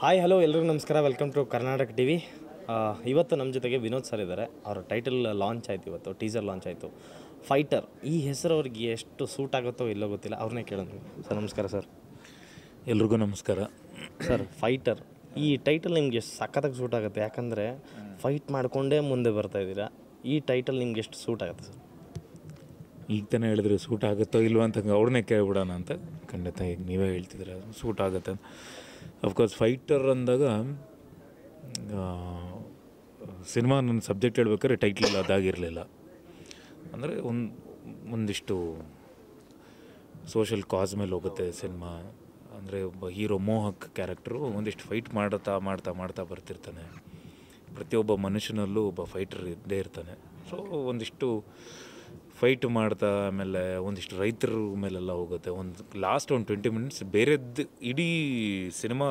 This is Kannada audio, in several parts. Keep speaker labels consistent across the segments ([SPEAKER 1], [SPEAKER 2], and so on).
[SPEAKER 1] ಹಾಯ್ ಹಲೋ ಎಲ್ರಿಗೂ ನಮಸ್ಕಾರ welcome to Karnataka T V ಇವತ್ತು ನಮ್ಮ ಜೊತೆಗೆ ವಿನೋದ್ ಸರ್ ಇದ್ದಾರೆ ಅವ್ರ ಟೈಟಲ್ ಲಾಂಚ್ ಆಯಿತು ಇವತ್ತು ಟೀಸರ್ ಲಾಂಚ್ ಆಯಿತು ಫೈಟರ್ ಈ ಹೆಸರು ಅವ್ರಿಗೆ ಎಷ್ಟು ಸೂಟ್ ಆಗುತ್ತೋ ಇಲ್ಲೋ ಗೊತ್ತಿಲ್ಲ ಅವ್ರನ್ನೇ ಕೇಳೋಣ ಸರ್ ನಮಸ್ಕಾರ ಸರ್
[SPEAKER 2] ಎಲ್ರಿಗೂ ನಮಸ್ಕಾರ
[SPEAKER 1] ಸರ್ ಫೈಟರ್ ಈ ಟೈಟಲ್ ನಿಮ್ಗೆ ಎಷ್ಟು ಸಖತ್ತಾಗಿ ಸೂಟ್ ಆಗುತ್ತೆ ಯಾಕಂದರೆ ಫೈಟ್ ಮಾಡಿಕೊಂಡೇ ಮುಂದೆ ಬರ್ತಾ ಇದ್ದೀರಾ ಈ ಟೈಟಲ್ ನಿಮ್ಗೆ ಎಷ್ಟು ಸೂಟ್ ಆಗುತ್ತೆ ಸರ್
[SPEAKER 2] ಈಗ ತಾನೇ ಹೇಳಿದ್ರೆ ಸೂಟ್ ಆಗುತ್ತೋ ಇಲ್ವೋ ಅಂತ ಅವ್ರನ್ನೇ ಕೇಳಿಬಿಡೋಣ ಅಂತ ಖಂಡಿತ ಈಗ ನೀವೇ ಹೇಳ್ತಿದ್ರೆ ಸೂಟ್ ಆಗುತ್ತೆ ಅಫ್ಕೋರ್ಸ್ ಫೈಟರ್ ಅಂದಾಗ ಸಿನಿಮಾ ನನ್ನ ಸಬ್ಜೆಕ್ಟ್ ಹೇಳ್ಬೇಕಾದ್ರೆ ಟೈಟ್ಲ್ ಅದಾಗಿರಲಿಲ್ಲ ಅಂದರೆ ಒಂದು ಒಂದಿಷ್ಟು ಸೋಷಲ್ ಕಾಸ್ ಮೇಲೆ ಹೋಗುತ್ತೆ ಸಿನಿಮಾ ಅಂದರೆ ಒಬ್ಬ ಹೀರೋ ಮೋಹಕ್ ಕ್ಯಾರೆಕ್ಟರು ಒಂದಿಷ್ಟು ಫೈಟ್ ಮಾಡ್ತಾ ಮಾಡ್ತಾ ಮಾಡ್ತಾ ಬರ್ತಿರ್ತಾನೆ ಪ್ರತಿಯೊಬ್ಬ ಮನುಷ್ಯನಲ್ಲೂ ಒಬ್ಬ ಫೈಟರ್ ಇದ್ದೇ ಇರ್ತಾನೆ ಸೊ ಒಂದಿಷ್ಟು ಫೈಟ್ ಮಾಡ್ತಾ ಆಮೇಲೆ ಒಂದಿಷ್ಟು ರೈತರ ಮೇಲೆಲ್ಲ ಹೋಗುತ್ತೆ ಒಂದು ಲಾಸ್ಟ್ ಒಂದು ಟ್ವೆಂಟಿ ಮಿನಿಟ್ಸ್ ಬೇರೆದ್ದು ಇಡೀ ಸಿನಿಮಾ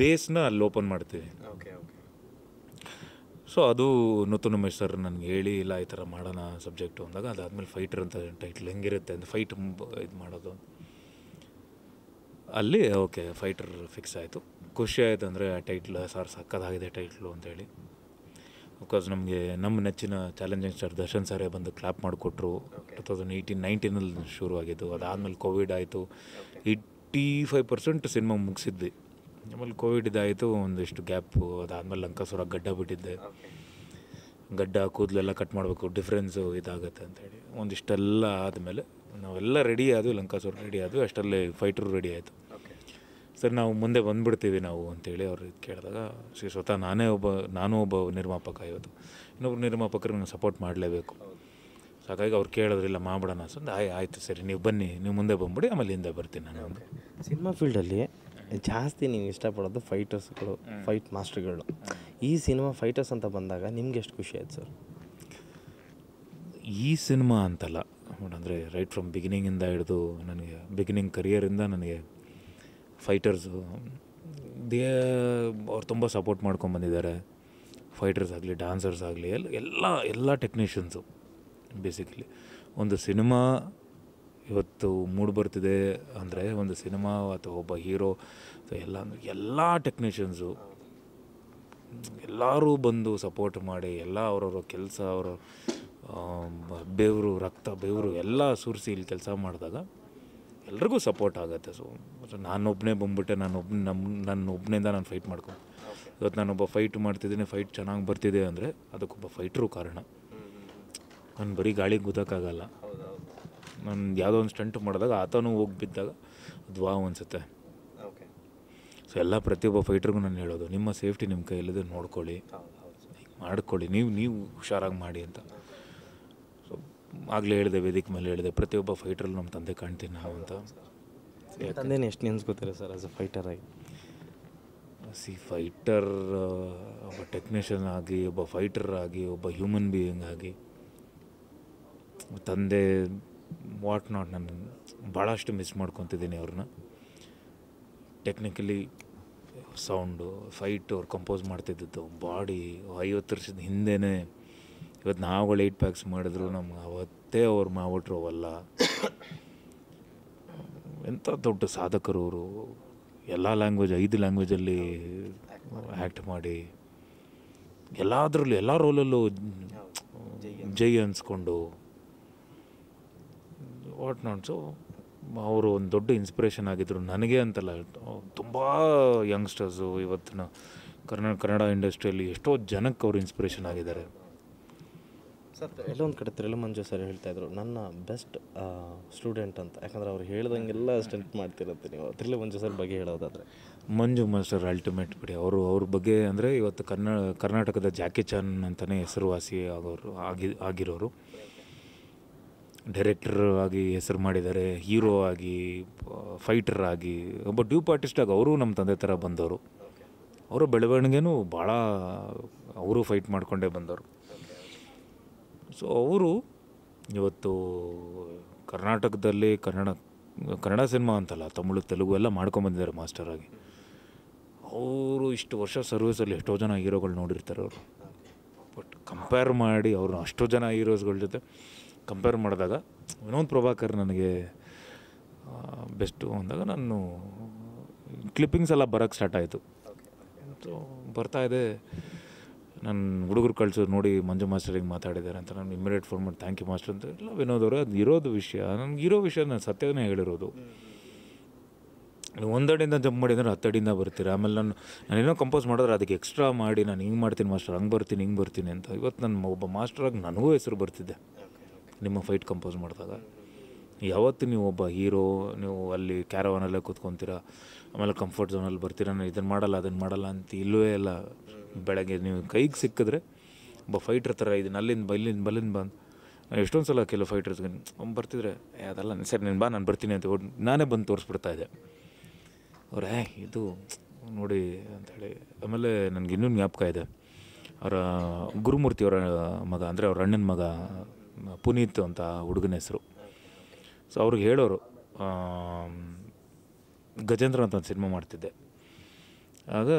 [SPEAKER 2] ಬೇಸ್ನ ಅಲ್ಲಿ ಓಪನ್ ಮಾಡ್ತೀವಿ ಸೊ ಅದು ನೂತನ ಉಮೇಶ್ ಸರ್ ನನಗೆ ಹೇಳಿ ಇಲ್ಲ ಈ ಥರ ಮಾಡೋಣ ಸಬ್ಜೆಕ್ಟ್ ಅಂದಾಗ ಅದಾದಮೇಲೆ ಫೈಟರ್ ಅಂತ ಟೈಟ್ಲ್ ಹೆಂಗಿರುತ್ತೆ ಅಂತ ಫೈಟ್ ಇದು ಮಾಡೋದು ಅಲ್ಲಿ ಓಕೆ ಫೈಟರ್ ಫಿಕ್ಸ್ ಆಯಿತು ಖುಷಿ ಆಯಿತು ಅಂದರೆ ಆ ಟೈಟ್ಲ್ ಸರ್ ಸಕ್ಕದಾಗಿದೆ ಟೈಟ್ಲು ಅಂತೇಳಿ ಬಿಕಾಸ್ ನಮಗೆ ನಮ್ಮ ನೆಚ್ಚಿನ ಚಾಲೆಂಜಿಂಗ್ ಸ್ಟಾರ್ ದರ್ಶನ್ ಸಾರೇ ಬಂದು ಕ್ಲಾಪ್ ಮಾಡಿಕೊಟ್ರು ಟೂ ತೌಸಂಡ್ ಏಯ್ಟೀನ್ ನೈನ್ಟೀನಲ್ಲಿ ಶುರು ಅದಾದಮೇಲೆ ಕೋವಿಡ್ ಆಯಿತು ಏಯ್ಟಿ ಫೈವ್ ಪರ್ಸೆಂಟ್ ಸಿನಿಮಾ ಮುಗಿಸಿದ್ವಿ ಆಮೇಲೆ ಕೋವಿಡ್ ಇದಾಯಿತು ಒಂದಿಷ್ಟು ಗ್ಯಾಪು ಅದಾದಮೇಲೆ ಲಂಕಾಸುರ ಗಡ್ಡ ಬಿಟ್ಟಿದ್ದೆ ಗಡ್ಡ ಕೂದಲೆಲ್ಲ ಕಟ್ ಮಾಡಬೇಕು ಡಿಫ್ರೆನ್ಸು ಇದಾಗುತ್ತೆ ಅಂತೇಳಿ ಒಂದಿಷ್ಟೆಲ್ಲ ಆದಮೇಲೆ ನಾವೆಲ್ಲ ರೆಡಿ ಆದ್ವಿ ಲಂಕಾಸುರ ರೆಡಿ ಆದ್ವಿ ಅಷ್ಟರಲ್ಲಿ ಫೈಟರು ರೆಡಿ ಆಯಿತು ಸರ್ ನಾವು ಮುಂದೆ ಬಂದುಬಿಡ್ತೀವಿ ನಾವು ಅಂತೇಳಿ ಅವ್ರು ಇದು ಕೇಳಿದಾಗ ಶ್ರೀ ಸ್ವತಃ ನಾನೇ ಒಬ್ಬ ನಾನು ಒಬ್ಬ ನಿರ್ಮಾಪಕ ಇವತ್ತು ಇನ್ನೊಬ್ರು ನಿರ್ಮಾಪಕರು ನಂಗೆ ಸಪೋರ್ಟ್ ಮಾಡಲೇಬೇಕು ಸೊ ಹಾಗಾಗಿ ಅವ್ರು ಕೇಳೋದ್ರಿಲ್ಲ ಮಾಡೋಣ ಸೊ ಆಯ್
[SPEAKER 1] ಆಯಿತು ಸರಿ ನೀವು ಬನ್ನಿ ನೀವು ಮುಂದೆ ಬಂದ್ಬಿಡಿ ಆಮೇಲೆ ಹಿಂದೆ ಬರ್ತೀನಿ ನಾನು ಸಿನಿಮಾ ಫೀಲ್ಡಲ್ಲಿ ಜಾಸ್ತಿ ನೀವು ಇಷ್ಟಪಡೋದು ಫೈಟರ್ಸ್ಗಳು ಫೈಟ್ ಮಾಸ್ಟರ್ಗಳು ಈ ಸಿನಿಮಾ ಫೈಟರ್ಸ್ ಅಂತ ಬಂದಾಗ ನಿಮ್ಗೆ ಎಷ್ಟು ಖುಷಿ ಆಯ್ತು ಸರ್
[SPEAKER 2] ಈ ಸಿನಿಮಾ ಅಂತಲ್ಲ ನೋಡಂದರೆ ರೈಟ್ ಫ್ರಮ್ ಬಿಗಿನಿಂಗಿಂದ ಹಿಡಿದು ನನಗೆ ಬಿಗಿನಿಂಗ್ ಕರಿಯರಿಂದ ನನಗೆ ಫೈಟರ್ಸು ದೇ ಅವ್ರು ತುಂಬ ಸಪೋರ್ಟ್ ಮಾಡ್ಕೊಂಬಂದಿದ್ದಾರೆ ಫೈಟರ್ಸ್ ಆಗಲಿ ಡ್ಯಾನ್ಸರ್ಸ್ ಆಗಲಿ ಎಲ್ಲ ಎಲ್ಲ ಎಲ್ಲ ಟೆಕ್ನಿಷಿಯನ್ಸು ಬೇಸಿಕಲಿ ಒಂದು ಸಿನಿಮಾ ಇವತ್ತು ಮೂಡ್ ಬರ್ತಿದೆ ಅಂದರೆ ಒಂದು ಸಿನಿಮಾ ಅಥವಾ ಒಬ್ಬ ಹೀರೋ ಅಥವಾ ಎಲ್ಲ ಎಲ್ಲ ಟೆಕ್ನಿಷಿಯನ್ಸು ಎಲ್ಲರೂ ಬಂದು ಸಪೋರ್ಟ್ ಮಾಡಿ ಎಲ್ಲ ಅವರವ್ರ ಕೆಲಸ ಅವರ ಬೆವರು ರಕ್ತ ಬೆವರು ಎಲ್ಲ ಸುರಿಸಿ ಇಲ್ಲಿ ಕೆಲಸ ಮಾಡಿದಾಗ ಎಲ್ರಿಗೂ ಸಪೋರ್ಟ್ ಆಗುತ್ತೆ ಸೊ ನಾನೊಬ್ಬನೇ ಬಂದ್ಬಿಟ್ಟೆ ನಾನೊಬ್ ನಮ್ಮ ನನ್ನ ಒಬ್ಬನಿಂದ ನಾನು ಫೈಟ್ ಮಾಡ್ಕೊಂಡು ಇವತ್ತು ನಾನೊಬ್ಬ ಫೈಟ್ ಮಾಡ್ತಿದ್ದೀನಿ ಫೈಟ್ ಚೆನ್ನಾಗಿ ಬರ್ತಿದೆ ಅಂದರೆ ಅದಕ್ಕೊಬ್ಬ ಫೈಟ್ರು ಕಾರಣ ನಾನು ಬರೀ ಗಾಳಿಗೆ ಗುದ್ದಕ್ಕಾಗಲ್ಲ ನಾನು ಯಾವುದೋ ಒಂದು ಸ್ಟಂಟ್ ಮಾಡಿದಾಗ ಆತನೂ ಹೋಗಿ ಬಿದ್ದಾಗ ಅದು ವಾವ್ ಅನಿಸುತ್ತೆ ಸೊ ಎಲ್ಲ ಪ್ರತಿಯೊಬ್ಬ ಫೈಟ್ರಿಗೂ ನಾನು ಹೇಳೋದು ನಿಮ್ಮ ಸೇಫ್ಟಿ ನಿಮ್ಮ ಕೈಯಲ್ಲಿದೆ ನೋಡ್ಕೊಳ್ಳಿ ಮಾಡ್ಕೊಳ್ಳಿ ನೀವು ನೀವು ಹುಷಾರಾಗಿ ಮಾಡಿ ಅಂತ ಆಗಲೇ ಹೇಳಿದೆ ವೇದಿಕೆ ಮೇಲೆ ಹೇಳಿದೆ ಪ್ರತಿಯೊಬ್ಬ ಫೈಟ್ರಲ್ಲಿ ನಮ್ಮ ತಂದೆ ಕಾಣ್ತೀನಿ ನಾವು ಅಂತ ತಂದೆನೇ ಎಷ್ಟು ನೆನ್ಸ್ಕೋತೀರ ಸರ್ ಆಸ್ ಅ ಫೈಟರ್ ಆಗಿ ಸಿ ಫೈಟರ್ ಒಬ್ಬ ಟೆಕ್ನಿಷಿಯನ್ ಆಗಿ ಒಬ್ಬ ಫೈಟರ್ ಆಗಿ ಒಬ್ಬ ಹ್ಯೂಮನ್ ಬೀಯಿಂಗ್ ಆಗಿ ತಂದೆ ವಾಟ್ ನಾಟ್ ನಾನು ಭಾಳಷ್ಟು ಮಿಸ್ ಮಾಡ್ಕೊತಿದ್ದೀನಿ ಅವ್ರನ್ನ ಟೆಕ್ನಿಕಲಿ ಸೌಂಡು ಫೈಟ್ ಅವ್ರು ಕಂಪೋಸ್ ಮಾಡ್ತಿದ್ದಿದ್ದು ಬಾಡಿ ಐವತ್ತು ವರ್ಷದ ಹಿಂದೆನೇ ಇವತ್ತು ನಾವುಗಳು ಏಟ್ ಪ್ಯಾಕ್ಸ್ ಮಾಡಿದ್ರು ನಮ್ಗೆ ಅವತ್ತೇ ಅವ್ರು ಮಾಡ್ಬಿಟ್ರು ಅವಲ್ಲ ಎಂಥ ದೊಡ್ಡ ಸಾಧಕರು ಅವರು ಎಲ್ಲ ಲ್ಯಾಂಗ್ವೇಜ್ ಐದು ಲ್ಯಾಂಗ್ವೇಜಲ್ಲಿ ಆ್ಯಕ್ಟ್ ಮಾಡಿ ಎಲ್ಲದರಲ್ಲೂ ಎಲ್ಲ ರೋಲಲ್ಲೂ ಜೈ ಅನ್ಸ್ಕೊಂಡು ವಾಟ್ ನಾಟ್ ಸೊ ಅವರು ಒಂದು ದೊಡ್ಡ ಇನ್ಸ್ಪಿರೇಷನ್ ಆಗಿದ್ದರು ನನಗೆ ಅಂತಲ್ಲ ತುಂಬ ಯಂಗ್ಸ್ಟರ್ಸು ಇವತ್ತಿನ ಕರ್ನಾ ಕನ್ನಡ ಇಂಡಸ್ಟ್ರಿಯಲ್ಲಿ ಎಷ್ಟೋ ಜನಕ್ಕೆ ಅವರು ಇನ್ಸ್ಪಿರೇಷನ್ ಆಗಿದ್ದಾರೆ
[SPEAKER 1] ಎಲ್ಲೊಂದು ಕಡೆ ತ್ರಿಲ ಮಂಜು ಸರ್ ಹೇಳ್ತಾಯಿದ್ರು ನನ್ನ ಬೆಸ್ಟ್ ಸ್ಟೂಡೆಂಟ್ ಅಂತ ಯಾಕಂದ್ರೆ ಅವ್ರು ಹೇಳ್ದಂಗೆಲ್ಲ ಸ್ಟೆಂಟ್ ಮಾಡ್ತಿರುತ್ತೆ ನೀವು ತ್ರಿಲ ಮಂಜು ಸರ್ ಬಗ್ಗೆ ಹೇಳೋದಾದರೆ
[SPEAKER 2] ಮಂಜು ಮಾಸ್ಟರ್ ಅಲ್ಟಿಮೇಟ್ ಬಿಡಿ ಅವರು ಅವ್ರ ಬಗ್ಗೆ ಅಂದರೆ ಇವತ್ತು ಕನ್ನಡ ಕರ್ನಾಟಕದ ಜಾಕಿ ಚಾನ್ ಅಂತಲೇ ಹೆಸರುವಾಸಿ ಆಗೋರು ಆಗಿ ಆಗಿರೋರು ಡೈರೆಕ್ಟರ್ ಆಗಿ ಹೆಸರು ಮಾಡಿದ್ದಾರೆ ಹೀರೋ ಆಗಿ ಫೈಟರ್ ಆಗಿ ಒಬ್ಬ ಡ್ಯೂಪ್ ಆರ್ಟಿಸ್ಟ್ ಆಗಿ ಅವರು ನಮ್ಮ ತಂದೆ ಥರ ಬಂದವರು ಅವರ ಬೆಳವಣಿಗೆನೂ ಭಾಳ ಅವರು ಫೈಟ್ ಮಾಡಿಕೊಂಡೇ ಬಂದವರು ಸೊ ಅವರು ಇವತ್ತು ಕರ್ನಾಟಕದಲ್ಲಿ ಕನ್ನಡ ಕನ್ನಡ ಸಿನಿಮಾ ಅಂತಲ್ಲ ತಮಿಳು ತೆಲುಗು ಎಲ್ಲ ಮಾಡ್ಕೊಂಬಂದಿದ್ದಾರೆ ಮಾಸ್ಟರಾಗಿ ಅವರು ಇಷ್ಟು ವರ್ಷ ಸರ್ವಿಸಲ್ಲಿ ಎಷ್ಟೋ ಜನ ಹೀರೋಗಳು ನೋಡಿರ್ತಾರೆ ಅವರು ಬಟ್ ಕಂಪೇರ್ ಮಾಡಿ ಅವರು ಅಷ್ಟೋ ಜನ ಹೀರೋಸ್ಗಳ ಜೊತೆ ಕಂಪೇರ್ ಮಾಡಿದಾಗ ವಿನೋದ್ ಪ್ರಭಾಕರ್ ನನಗೆ ಬೆಸ್ಟು ಅಂದಾಗ ನಾನು ಕ್ಲಿಪ್ಪಿಂಗ್ಸ್ ಎಲ್ಲ ಬರೋಕ್ಕೆ ಸ್ಟಾರ್ಟ್ ಆಯಿತು ಬರ್ತಾ ಇದೆ ನನ್ನ ಹುಡುಗರು ಕಳಿಸೋದು ನೋಡಿ ಮಂಜು ಮಾಸ್ಟರಿಗೆ ಮಾತಾಡಿದ್ದಾರೆ ಅಂತ ನಾನು ಇಮಿಡಿಯೇಟ್ ಫೋನ್ ಮಾಡಿ ಥ್ಯಾಂಕ್ ಯು ಮಾಸ್ಟರ್ ಅಂತ ಎಲ್ಲ ವಿನೋದವರು ಅದು ಇರೋದು ವಿಷಯ ನನಗೆ ಇರೋ ವಿಷಯ ನಾನು ಸತ್ಯವೇ ಹೇಳಿರೋದು ನೀವು ಒಂದಡಿಯಿಂದ ಜಂಪ್ ಮಾಡಿದ್ರೆ ಹತ್ತಡಿಯಿಂದ ಬರ್ತೀರಿ ಆಮೇಲೆ ನಾನು ನಾನೇನೋ ಕಂಪೋಸ್ ಮಾಡಿದ್ರೆ ಅದಕ್ಕೆ ಎಕ್ಸ್ಟ್ರಾ ಮಾಡಿ ನಾನು ಹಿಂಗೆ ಮಾಡ್ತೀನಿ ಮಾಸ್ಟರ್ ಹಂಗೆ ಬರ್ತೀನಿ ಹಿಂಗೆ ಬರ್ತೀನಿ ಅಂತ ಇವತ್ತು ನನ್ನ ಒಬ್ಬ ಮಾಸ್ಟ್ರಾಗಿ ನನಗೂ ಹೆಸರು ಬರ್ತಿದ್ದೆ ನಿಮ್ಮ ಫೈಟ್ ಕಂಪೋಸ್ ಮಾಡಿದಾಗ ಯಾವತ್ತು ನೀವು ಒಬ್ಬ ಹೀರೋ ನೀವು ಅಲ್ಲಿ ಕ್ಯಾರವಾನಲ್ಲೇ ಕೂತ್ಕೊಂತೀರಾ ಆಮೇಲೆ ಕಂಫರ್ಟ್ ಝೋನಲ್ಲಿ ಬರ್ತೀರಾ ನಾನು ಇದನ್ನು ಮಾಡಲ್ಲ ಅದನ್ನು ಮಾಡಲ್ಲ ಅಂತ ಇಲ್ಲವೇ ಇಲ್ಲ ಬೆಳಗ್ಗೆ ನೀವು ಕೈಗೆ ಸಿಕ್ಕಿದ್ರೆ ಒಬ್ಬ ಫೈಟ್ರ್ ಥರ ಇದನ್ನು ಅಲ್ಲಿಂದ ಇಲ್ಲಿಂದ ಬಲ್ಲಿಂದ ಬಂದು ಎಷ್ಟೊಂದು ಸಲ ಕೆಲವು ಫೈಟರ್ಸ್ಗೆ ಅವ್ನು ಬರ್ತಿದ್ರೆ ಅದೆಲ್ಲ ಸರಿ ನೀನು ಬಾ ನಾನು ಬರ್ತೀನಿ ಅಂತ ನಾನೇ ಬಂದು ಇದ್ದೆ ಅವ್ರು ಏ ಇದು ನೋಡಿ ಅಂಥೇಳಿ ಆಮೇಲೆ ನನಗೆ ಇನ್ನೊಂದು ಜ್ಞಾಪಕ ಇದೆ ಅವರ ಅವರ ಮಗ ಅಂದರೆ ಅವ್ರ ಅಣ್ಣನ ಮಗ ಪುನೀತ್ ಅಂತ ಹುಡುಗನ ಹೆಸರು ಸೊ ಅವ್ರಿಗೆ ಹೇಳೋರು ಗಜೇಂದ್ರ ಅಂತ ಒಂದು ಸಿನಿಮಾ ಮಾಡ್ತಿದ್ದೆ ಆಗ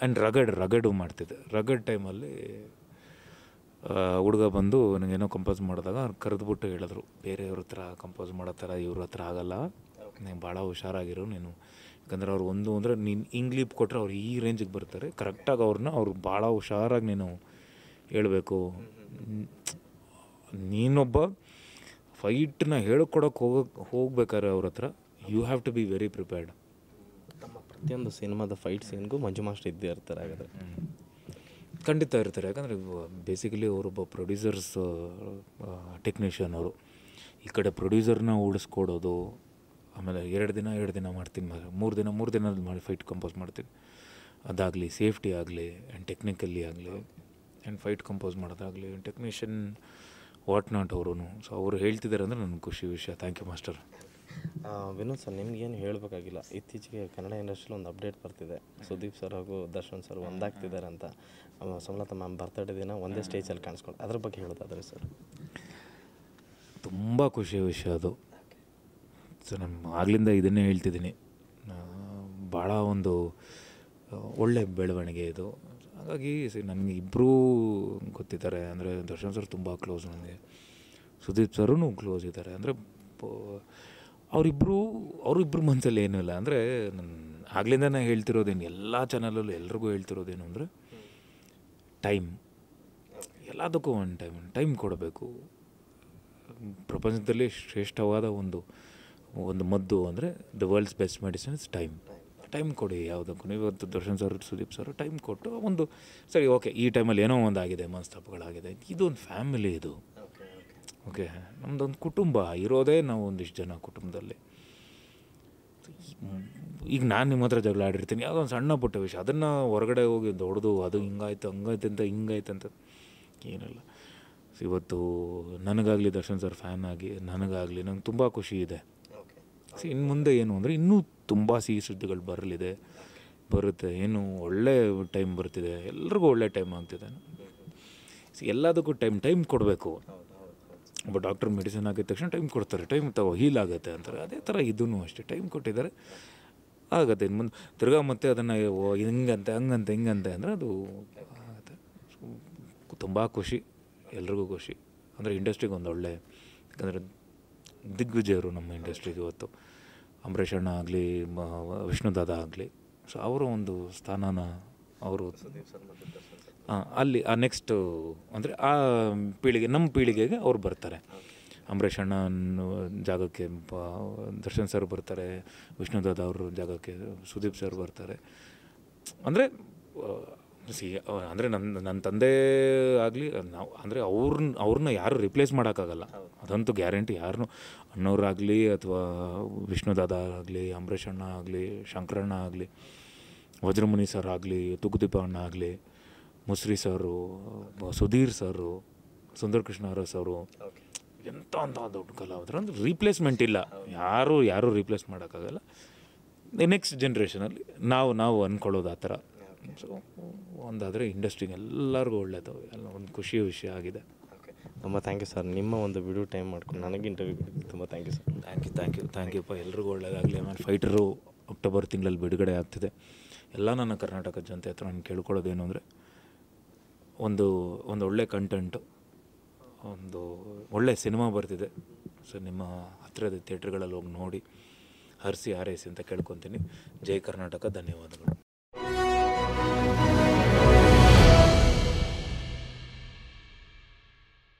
[SPEAKER 2] ಆ್ಯಂಡ್ ರಗಡ್ ರಗಡು ಮಾಡ್ತಿದ್ದೆ ರಗಡ್ ಟೈಮಲ್ಲಿ ಹುಡುಗ ಬಂದು ನನಗೇನೋ ಕಂಪೋಸ್ ಮಾಡಿದಾಗ ಅವ್ರು ಕರೆದ್ಬಿಟ್ಟು ಹೇಳಿದ್ರು ಬೇರೆಯವ್ರ ಹತ್ರ ಕಂಪೋಸ್ ಮಾಡೋ ಥರ ಇವ್ರ ಹತ್ರ ಆಗೋಲ್ಲ ನೀನು ಭಾಳ ಹುಷಾರಾಗಿರು ನೀನು ಯಾಕಂದ್ರೆ ಅವ್ರು ಒಂದು ಅಂದರೆ ನೀನು ಇಂಗ್ಲೀಪ್ ಕೊಟ್ಟರೆ ಅವ್ರು ಈ ರೇಂಜಿಗೆ ಬರ್ತಾರೆ ಕರೆಕ್ಟಾಗಿ ಅವ್ರನ್ನ ಅವ್ರು ಭಾಳ ಹುಷಾರಾಗಿ ನೀನು ಹೇಳಬೇಕು ನೀನೊಬ್ಬ ಫೈಟ್ನ ಹೇಳ್ಕೊಡೋಕೆ
[SPEAKER 1] ಹೋಗಕ್ಕೆ ಹೋಗ್ಬೇಕಾದ್ರೆ ಅವ್ರ ಹತ್ರ you have to be very prepared ಪ್ರತಿಯೊಂದು ಸಿನಿಮಾದ ಫೈಟ್ ಸೀನ್ಗೂ ಮಂಜು ಮಾಸ್ಟರ್ ಇದ್ದೇ ಇರ್ತಾರೆ ಹಾಗಾದ್ರೆ ಖಂಡಿತ ಇರ್ತಾರೆ ಯಾಕಂದರೆ ಬೇಸಿಕಲಿ ಅವರೊಬ್ಬ ಪ್ರೊಡ್ಯೂಸರ್ಸ್
[SPEAKER 2] ಟೆಕ್ನಿಷಿಯನ್ ಅವರು ಈ
[SPEAKER 1] ಕಡೆ ಪ್ರೊಡ್ಯೂಸರ್ನ
[SPEAKER 2] ಉಳಿಸ್ಕೊಡೋದು ಆಮೇಲೆ ಎರಡು ದಿನ ಎರಡು ದಿನ ಮಾಡ್ತೀನಿ ಮೂರು ದಿನ ಮೂರು ದಿನ ಮಾಡಿ ಫೈಟ್ ಕಂಪೋಸ್ ಮಾಡ್ತೀನಿ ಅದಾಗಲಿ ಸೇಫ್ಟಿ ಆಗಲಿ ಆ್ಯಂಡ್ ಟೆಕ್ನಿಕಲಿ ಆಗಲಿ ಆ್ಯಂಡ್ ಫೈಟ್ ಕಂಪೋಸ್ ಮಾಡೋದಾಗಲಿ ಆ್ಯಂಡ್ ಟೆಕ್ನಿಷಿಯನ್ ವಾಟ್ ನಾಟ್ ಅವರು ಸೊ ಅವರು ಹೇಳ್ತಿದ್ದಾರೆ ಅಂದರೆ ನನಗೆ ಖುಷಿ ವಿಷಯ thank you master
[SPEAKER 1] Vinod sir ನಿಮ್ಗೇನು ಹೇಳಬೇಕಾಗಿಲ್ಲ ಇತ್ತೀಚೆಗೆ ಕನ್ನಡ ಇಂಡಸ್ಟ್ರಿಲಿ ಒಂದು ಅಪ್ಡೇಟ್ ಬರ್ತಿದೆ ಸುದೀಪ್ ಸರ್ ಹಾಗೂ ದರ್ಶನ್ ಸರ್ ಒಂದಾಗ್ತಿದ್ದಾರೆ ಅಂತ ಸೋಮಲತಾ ಮ್ಯಾಮ್ ಬರ್ತಡೇ ದಿನ ಒಂದೇ ಸ್ಟೇಜಲ್ಲಿ ಕಾಣಿಸ್ಕೊಂಡು ಅದ್ರ ಬಗ್ಗೆ ಹೇಳೋದಾದ್ರೆ ಸರ್
[SPEAKER 2] ತುಂಬ ಖುಷಿಯ ವಿಷಯ ಅದು ಸರ್ ನಾನು ಆಗಲಿಂದ ಇದನ್ನೇ ಹೇಳ್ತಿದ್ದೀನಿ ಭಾಳ ಒಂದು ಒಳ್ಳೆ ಬೆಳವಣಿಗೆ ಇದು ಹಾಗಾಗಿ ನನಗೆ ಇಬ್ಬರೂ ಗೊತ್ತಿದ್ದಾರೆ ಅಂದರೆ ದರ್ಶನ್ ಸರ್ ತುಂಬ ಕ್ಲೋಸ್ ನನಗೆ ಸುದೀಪ್ ಸರೂ ಕ್ಲೋಸ್ ಇದ್ದಾರೆ ಅಂದರೆ ಅವರಿಬ್ಬರು ಅವರಿಬ್ಬರು ಮನಸ್ಸಲ್ಲಿ ಏನೂ ಇಲ್ಲ ಅಂದರೆ ನನ್ನ ಆಗ್ಲಿಂದ ನಾನು ಹೇಳ್ತಿರೋದೇನು ಎಲ್ಲ ಚಾನಲಲ್ಲೂ ಎಲ್ರಿಗೂ ಹೇಳ್ತಿರೋದೇನು ಅಂದರೆ ಟೈಮ್ ಎಲ್ಲದಕ್ಕೂ ಒಂದು ಟೈಮ್ ಟೈಮ್ ಕೊಡಬೇಕು ಪ್ರಪಂಚದಲ್ಲಿ ಶ್ರೇಷ್ಠವಾದ ಒಂದು ಒಂದು ಮದ್ದು ಅಂದರೆ the world's best medicine is time time ಕೊಡಿ ಯಾವುದಕ್ಕೂ ಇವತ್ತು Darshan sir Sudeep sir time ಕೊಟ್ಟು ಒಂದು ಸರಿ ಓಕೆ ಈ ಟೈಮಲ್ಲಿ ಏನೋ ಒಂದಾಗಿದೆ ಮನಸ್ತಾಪಗಳಾಗಿದೆ ಇದೊಂದು ಫ್ಯಾಮಿಲಿ ಇದು ಓಕೆ ನಮ್ಮದೊಂದು ಕುಟುಂಬ ಇರೋದೇ ನಾವು ಒಂದಿಷ್ಟು ಜನ ಕುಟುಂಬದಲ್ಲಿ ಈಗ ನಾನು ನಿಮ್ಮ ಹತ್ರ ಜಗಳ ಆಡಿರ್ತೀನಿ ಯಾವುದೋ ಒಂದು ಸಣ್ಣ ಪುಟ್ಟ ವಿಷಯ ಅದನ್ನು ಹೊರಗಡೆ ಹೋಗಿ ದೊಡ್ದು ಅದು ಹಿಂಗಾಯ್ತು ಹಂಗಾಯ್ತು ಅಂತ ಹಿಂಗಾಯ್ತು ಅಂತ ಏನಿಲ್ಲ ಇವತ್ತು ನನಗಾಗಲಿ ದರ್ಶನ್ ಸರ್ ಫ್ಯಾನ್ ಆಗಿ ನನಗಾಗಲಿ ನಂಗೆ ತುಂಬ ಖುಷಿ ಇದೆ ಸೊ ಇನ್ನು ಮುಂದೆ ಏನು ಅಂದರೆ ಇನ್ನೂ ತುಂಬ ಸಿಹಿ ಸುದ್ದಿಗಳು ಬರಲಿದೆ ಬರುತ್ತೆ ಏನು ಒಳ್ಳೆ ಟೈಮ್ ಬರ್ತಿದೆ ಎಲ್ರಿಗೂ ಒಳ್ಳೆ ಟೈಮ್ ಆಗ್ತಿದೆ ಎಲ್ಲದಕ್ಕೂ ಟೈಮ್ ಟೈಮ್ ಕೊಡಬೇಕು ಒಬ್ಬ ಡಾಕ್ಟರ್ ಮೆಡಿಸಿನ್ ಆಗಿದ ತಕ್ಷಣ ಟೈಮ್ ಕೊಡ್ತಾರೆ ಟೈಮ್ ತಗೋ ಹೀಲ್ ಆಗುತ್ತೆ ಅಂತಾರೆ ಅದೇ ಥರ ಇದೂ ಅಷ್ಟೇ ಟೈಮ್ ಕೊಟ್ಟಿದ್ದಾರೆ ಆಗುತ್ತೆ ಇನ್ನು ಮುಂದೆ ತಿರ್ಗಾ ಮತ್ತೆ ಅದನ್ನು ಹಿಂಗಂತೆ ಹಂಗಂತೆ ಹಿಂಗಂತೆ ಅಂದರೆ ಅದು ಆಗುತ್ತೆ ತುಂಬ ಖುಷಿ ಎಲ್ರಿಗೂ ಖುಷಿ ಅಂದರೆ ಇಂಡಸ್ಟ್ರಿಗೆ ಒಂದು ಒಳ್ಳೆ ಯಾಕಂದರೆ ದಿಗ್ವಿಜಯರು ನಮ್ಮ ಇಂಡಸ್ಟ್ರಿಗೆ ಇವತ್ತು ಅಂಬರೀಷ್ ಅಣ್ಣ ಆಗಲಿ ವಿಷ್ಣುದಾದ ಆಗಲಿ ಸೊ ಅವರ ಒಂದು ಸ್ಥಾನನ ಅವರು ಅಲ್ಲಿ ಆ ನೆಕ್ಸ್ಟು ಅಂದರೆ ಆ ಪೀಳಿಗೆ ನಮ್ಮ ಪೀಳಿಗೆಗೆ ಅವ್ರು ಬರ್ತಾರೆ ಅಂಬರೀಷ್ ಅಣ್ಣ ಜಾಗಕ್ಕೆ ದರ್ಶನ್ ಸರ್ ಬರ್ತಾರೆ ವಿಷ್ಣುದಾದ ಅವರು ಜಾಗಕ್ಕೆ ಸುದೀಪ್ ಸರ್ ಬರ್ತಾರೆ ಅಂದರೆ ಸಿ ಅಂದರೆ ನನ್ನ ನನ್ನ ತಂದೆ ಆಗಲಿ ನಾವು ಅಂದರೆ ಅವ್ರನ್ನ ಅವ್ರನ್ನ ಯಾರು ರಿಪ್ಲೇಸ್ ಮಾಡೋಕ್ಕಾಗಲ್ಲ ಅದಂತೂ ಗ್ಯಾರಂಟಿ ಯಾರನ್ನು ಅಣ್ಣವ್ರಾಗಲಿ ಅಥವಾ ವಿಷ್ಣುದಾದ ಆಗಲಿ ಅಂಬರೀಷ್ ಅಣ್ಣ ಆಗಲಿ ಶಂಕರಣ್ಣ ಆಗಲಿ ವಜ್ರಮುನಿ ಸರ್ ಆಗಲಿ ತುಗುದೀಪ ಅಣ್ಣ ಆಗಲಿ ಮುಸ್ರಿ ಸರು ಸುಧೀರ್ ಸರು ಸುಂದರ್ ಕೃಷ್ಣ ಅರಸ್ ಅವರು ಎಂಥ ಅಂತ ದೊಡ್ಡ ಕಲಾವಿದ್ರು ಅಂದ್ರೆ ರೀಪ್ಲೇಸ್ಮೆಂಟ್ ಇಲ್ಲ ಯಾರು ಯಾರೂ ರೀಪ್ಲೇಸ್ ಮಾಡೋಕ್ಕಾಗಲ್ಲ ನೆಕ್ಸ್ಟ್ ಜನ್ರೇಷನಲ್ಲಿ ನಾವು ನಾವು
[SPEAKER 1] ಅಂದ್ಕೊಳ್ಳೋದು ಆ ಥರ ಸೊ ಒಂದಾದರೆ ಇಂಡಸ್ಟ್ರಿಗೆ ಎಲ್ಲರಿಗೂ ಒಳ್ಳೇದು ಎಲ್ಲ ಒಂದು ಖುಷಿಯ ವಿಷಯ ಆಗಿದೆ ತುಂಬ ಥ್ಯಾಂಕ್ ಯು ಸರ್ ನಿಮ್ಮ ಒಂದು ವಿಡಿಯೋ ಟೈಮ್ ಮಾಡ್ಕೊಂಡು ನನಗೆ ಇಂಟರ್ವ್ಯೂ ಕೊಟ್ಟಿದ್ದು ತುಂಬ thank you sir thank you thank you thank you ಪ ಎಲ್ರಿಗೂ ಒಳ್ಳೇದಾಗಲಿ ಆಮೇಲೆ ಫೈಟರು
[SPEAKER 2] ಅಕ್ಟೋಬರ್ ತಿಂಗಳಲ್ಲಿ ಬಿಡುಗಡೆ ಆಗ್ತಿದೆ ಎಲ್ಲ ನನ್ನ ಕರ್ನಾಟಕ ಜನತೆ ಹತ್ರ ನಾನು ಕೇಳ್ಕೊಳ್ಳೋದೇನು ಅಂದರೆ ಒಂದು ಒಂದು ಒಳ್ಳೆ ಕಂಟೆಂಟು ಒಂದು ಒಳ್ಳೆ ಸಿನಿಮಾ ಬರ್ತಿದೆ ಸೊ ನಿಮ್ಮ ಹತ್ತಿರದ ಥಿಯೇಟ್ರ್ಗಳಲ್ಲಿ ಹೋಗಿ ನೋಡಿ ಹರಿಸಿ ಹಾರೈಸಿ ಅಂತ ಕೇಳ್ಕೊತೀನಿ ಜೈ ಕರ್ನಾಟಕ ಧನ್ಯವಾದಗಳು